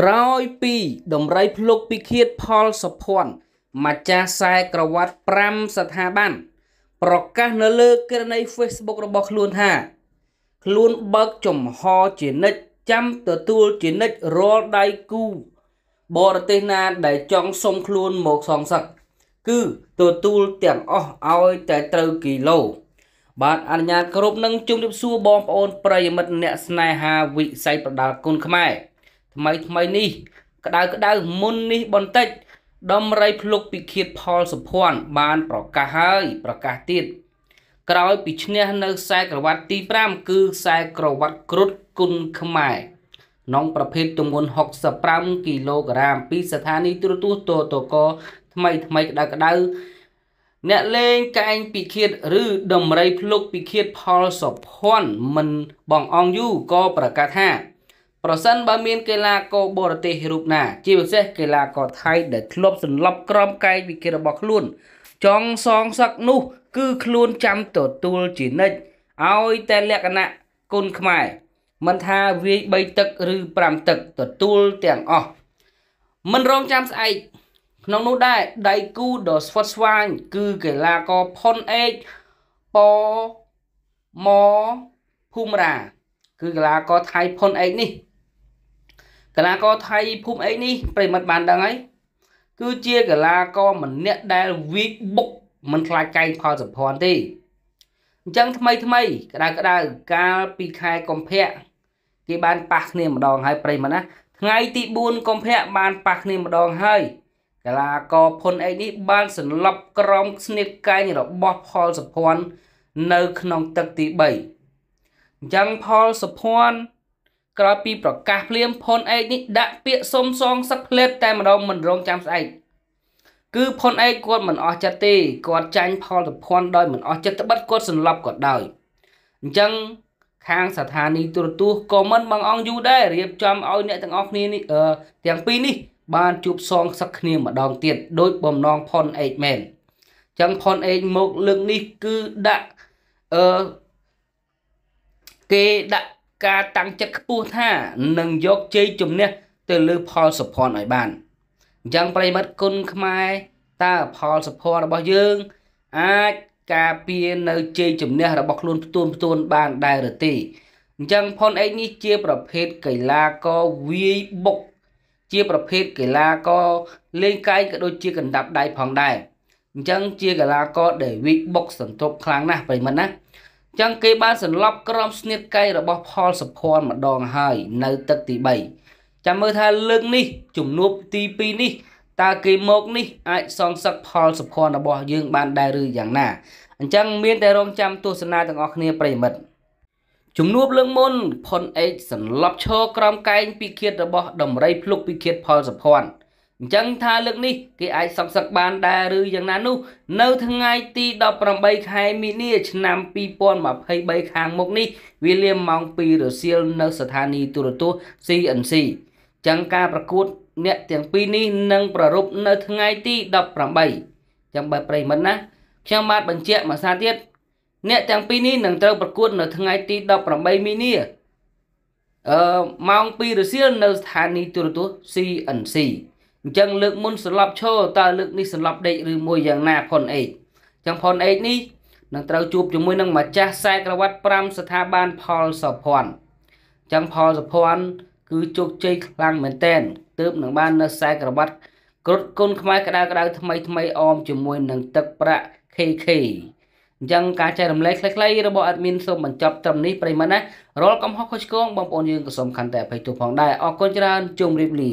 ក្រោយពីដំរីភ្លុកពិឃាតផលសុភ័ណ្ឌម្ចាស់ខ្សែក្រវ៉ាត់5ស្ថាប័នប្រកាសនៅលើករណី Facebook របស់ខ្លួនថាខ្លួនបើកចំហជានិច្ចចាំទទួលជានិច្ចរាល់ដៃគូ បរទេសណាដែលចង់សុំខ្លួនមកសងសឹកគឺទទួលទាំងអស់ឲ្យតែត្រូវគីឡូបាទអនុញ្ញាតគ្រប់នឹងជម្រាបសួរបងប្អូនប្រិយមិត្តអ្នកស្នេហាវិស័យប្រដាល់គុណខ្មែរថ្មីថ្មីនេះក្តៅក្តៅមុននេះបន្តិចដំរីភ្លុកពិឃាតផលសុភ័ណ្ឌបានប្រកាសហើយប្រកាសទៀត ក្រោយពីឈ្នះនៅខ្សែក្រវ៉ាត់ទី5គឺខ្សែក្រវ៉ាត់គ្រុឌគុណខ្មែរក្នុងប្រភេទទម្ងន់65គីឡូក្រាមពីស្ថានីយទូរទស្សន៍តតកថ្មីថ្មីក្តៅក្តៅអ្នកលេងកែងពិឃាតឬដំរីភ្លុកពិឃាតផលសុភ័ណ្ឌមិនបងអងយូក៏ប្រកាសថាប្រសិនបើមានកីឡាករបរទេសរូបណា ជាពិសេសកីឡាករថៃដែលធ្លាប់សន្លប់ក្រមកាយវិការរបស់ខ្លួន ចង់សងសឹកនោះ គឺខ្លួនចាំទទួលជានិច្ចឲ្យតែលក្ខណៈគុណខ្មែរមិនថាវាយ3ទឹកឬ5ទឹកទទួលទាំងអស់មិនរងចាំស្អែកក្នុងនោះដែរដៃគូដ៏ស្វិតស្វាញគឺកីឡាករផុនអេកពម៉ភូមរា គឺកីឡាករថៃផុនអេកនេះកីឡាករថៃភូមិអេនេះប្រិមិត្តបានដឹងហើយគឺជាកីឡាករម្នាក់ដែលវាយបុក មិនខ្លាចកែងផលសម្ភារទេអញ្ចឹងថ្មីថ្មីក្តៅក្តៅកាលពីខែកុម្ភៈគេបានប៉ះគ្នាម្ដងហើយប្រិមិត្តណាថ្ងៃទី4កុម្ភៈបានប៉ះគ្នាម្ដងហើយកីឡាករភុនអេនេះបានសន្លប់ក្រមស្នៀតកែងរបស់ផលសុភ័ណ្ឌនៅក្នុងទឹកទី3អញ្ចឹងផលសុភ័ណ្ឌក្រោយពីប្រកាសភ្លាមផុនអេកនេះដាក់ពាក្យសុំសងសឹកផ្លេតតែម្ដងមិនរងចាំស្អែកគឺផុនអេកគាត់មិនអស់ចិត្តទេគាត់ចាញ់ផលប្រព័ន្ធដោយមិនអស់ចិត្តត្បិតគាត់សន្លប់គាត់ដោយអញ្ចឹងខាងស្ថានីយ៍ទូរទស្សន៍ក៏មិនបងអង្គយូរដែររៀបចំឲ្យ អ្នកទាំងអស់គ្នានេះទាំងពីរនេះបានជួបសងសឹកគ្នាម្ដងទៀតដោយបំណងផុនអេកមែនអញ្ចឹងផុនអេកមកលើកនេះគឺដាក់អឺគេដាក់ការតាំងចិត្តខ្ពស់ថានឹងយកជ័យជំនះទៅលើផលសុភ័ណ្ឌឲ្យបានអញ្ចឹងប្រិមិត្តគុណខ្មែរតើផលសុភ័ណ្ឌរបស់យើង អាចការពារនៅជ័យជំនះរបស់ខ្លួនផ្ទួនផ្ទួនបានដែរឬទេអញ្ចឹងផុនអេកនេះជាប្រភេទកីឡាករវាយបុកជាប្រភេទកីឡាករលេងកាយក៏ដូចជាកណ្ដាប់ដៃផងដែរអញ្ចឹងជាកីឡាករដែលវាយបុកសន្ទុបខ្លាំងណាស់ប្រិមិត្តណាចឹងគេបានសន្លប់ក្រមស្នៀតកៃរបស់ផលសុភ័ណ្ឌម្ដងហើយនៅទឹកទី3ចាំមើលថាលើកនេះ ជំនួបទី2នេះតើគេមកនេះអាចសងសឹកផលសុភ័ណ្ឌរបស់យើងបានដែរឬយ៉ាងណា អញ្ចឹងមានតែរងចាំទស្សនាទាំងអស់គ្នាប្រិមិត្តជំនួបលើងមុនផុនអេកសន្លប់ឈរក្រមកែងពីគៀតរបស់ដំរីភ្លុកពីគៀតផលសុភ័ណ្ឌអញ្ចឹងថាលើកនេះគេអាចសង្សឹកបានដែរឬយ៉ាងណានោះនៅថ្ងៃ ទី18ខែមីនា ឆ្នាំ2023ខាងមុខនេះវាលាមម៉ោង2រសៀលនៅស្ថានីយ៍ទូរទស្សន៍ CNC ចឹងការប្រកួតអ្នកទាំងពីរនេះនឹងប្រារព្ធនៅថ្ងៃទី18ចឹងបើប្រិមិត្តណាខ្ញុំបាទបញ្ជាក់មួយសារទៀតអ្នកទាំងពីរនេះនឹងត្រូវប្រកួត នៅថ្ងៃទី18មីនាអឺម៉ោង2រសៀលនៅស្ថានីយ៍ទូរទស្សន៍ CNC អញ្ចឹងលើកមុនសន្លប់ឈរតើលើកនេះសន្លប់ដេកឬមួយយ៉ាងណាផុនអេកអញ្ចឹងផុនអេកនេះនឹងត្រូវជួបជាមួយនឹងម្ចាស់ខ្សែក្រវ៉ាត់5ស្ថាប័នផលសុភ័ណ្ឌអញ្ចឹងផលសុភ័ណ្ឌគឺជោគជ័យខ្លាំងមែនទែនទើបនឹងបាននៅខ្សែក្រវ៉ាត់គ្រុតគុណខ្មែរក្តៅក្តៅថ្មី ថ្មីអមជាមួយនឹងទឹកប្រាក់ KK អញ្ចឹងការចែករំលែកខ្លីៗរបស់អេដមីនសូមបញ្ចប់ត្រឹមនេះប្រិមត្តណារាល់កំហុសខុសឆ្គងបងប្អូនយើងក៏សូមខន្តីអភ័យទោសផងដែរអរគុណច្រើនជុំរៀបលា